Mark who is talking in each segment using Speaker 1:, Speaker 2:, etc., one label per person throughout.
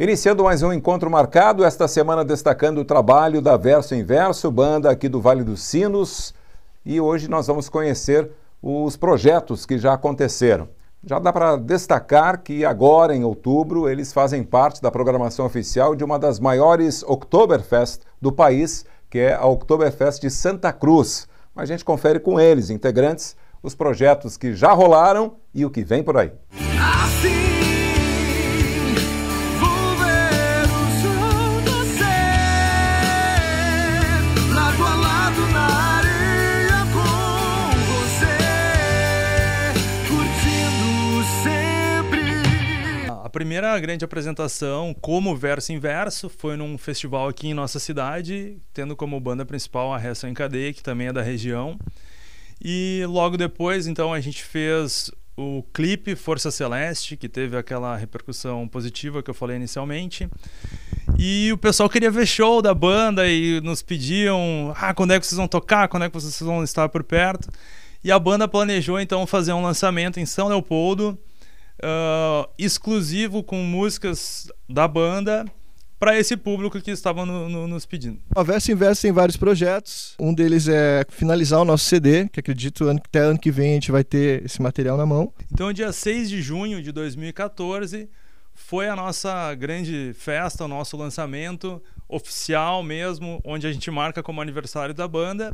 Speaker 1: Iniciando mais um encontro marcado, esta semana destacando o trabalho da Verso em Verso, banda aqui do Vale dos Sinos. E hoje nós vamos conhecer os projetos que já aconteceram. Já dá para destacar que agora, em outubro, eles fazem parte da programação oficial de uma das maiores Oktoberfest do país, que é a Oktoberfest de Santa Cruz. A gente confere com eles, integrantes, os projetos que já rolaram e o que vem por aí. Assim.
Speaker 2: a primeira grande apresentação como verso inverso foi num festival aqui em nossa cidade, tendo como banda principal a Reação em Cadeia, que também é da região. E logo depois, então, a gente fez o clipe Força Celeste, que teve aquela repercussão positiva que eu falei inicialmente. E o pessoal queria ver show da banda e nos pediam: ah, quando é que vocês vão tocar? Quando é que vocês vão estar por perto? E a banda planejou então fazer um lançamento em São Leopoldo uh, exclusivo com músicas da banda para esse público que estava no, no, nos pedindo.
Speaker 3: A Versa investe tem vários projetos. Um deles é finalizar o nosso CD, que acredito até ano que vem a gente vai ter esse material na mão.
Speaker 2: Então, dia 6 de junho de 2014 foi a nossa grande festa, o nosso lançamento oficial mesmo, onde a gente marca como aniversário da banda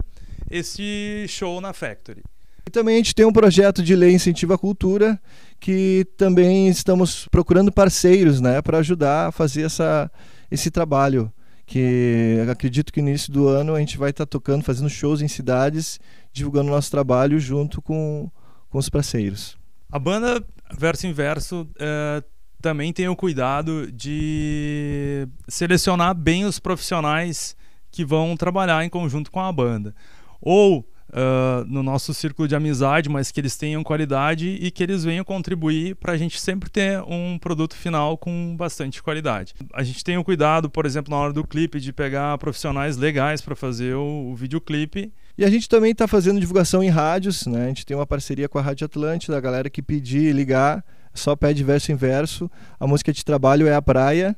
Speaker 2: esse show na Factory.
Speaker 3: E também a gente tem um projeto de lei Incentiva a Cultura, que também estamos procurando parceiros né, para ajudar a fazer essa, esse trabalho. Que acredito que no início do ano a gente vai estar tá tocando, fazendo shows em cidades, divulgando nosso trabalho junto com, com os parceiros.
Speaker 2: A banda Verso Inverso é, eh, também tem o cuidado de selecionar bem os profissionais que vão trabalhar em conjunto com a banda. Ou uh, no nosso círculo de amizade, mas que eles tenham qualidade e que eles venham contribuir para a gente sempre ter um produto final com bastante qualidade. A gente tem o cuidado, por exemplo, na hora do clipe, de pegar profissionais legais para fazer o, o videoclipe.
Speaker 3: E a gente também está fazendo divulgação em rádios, né? A gente tem uma parceria com a Rádio Atlântida, a galera que pedir, ligar, só pede verso em verso. A música de trabalho é a praia.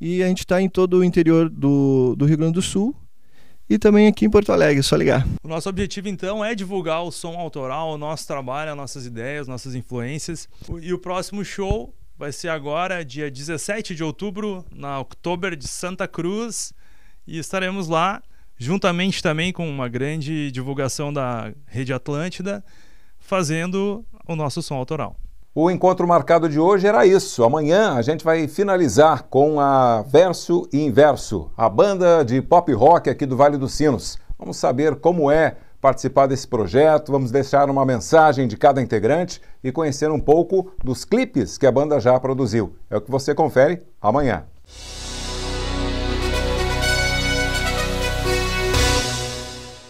Speaker 3: E a gente está em todo o interior do, do Rio Grande do Sul, e também aqui em Porto Alegre, é só ligar.
Speaker 2: O nosso objetivo então é divulgar o som autoral, o nosso trabalho, as nossas ideias, nossas influências. E o próximo show vai ser agora, dia 17 de outubro, na October de Santa Cruz, e estaremos lá juntamente também com uma grande divulgação da Rede Atlântida, fazendo o nosso som autoral.
Speaker 1: O encontro marcado de hoje era isso. Amanhã a gente vai finalizar com a Verso e Inverso, a banda de pop rock aqui do Vale dos Sinos. Vamos saber como é participar desse projeto, vamos deixar uma mensagem de cada integrante e conhecer um pouco dos clipes que a banda já produziu. É o que você confere amanhã.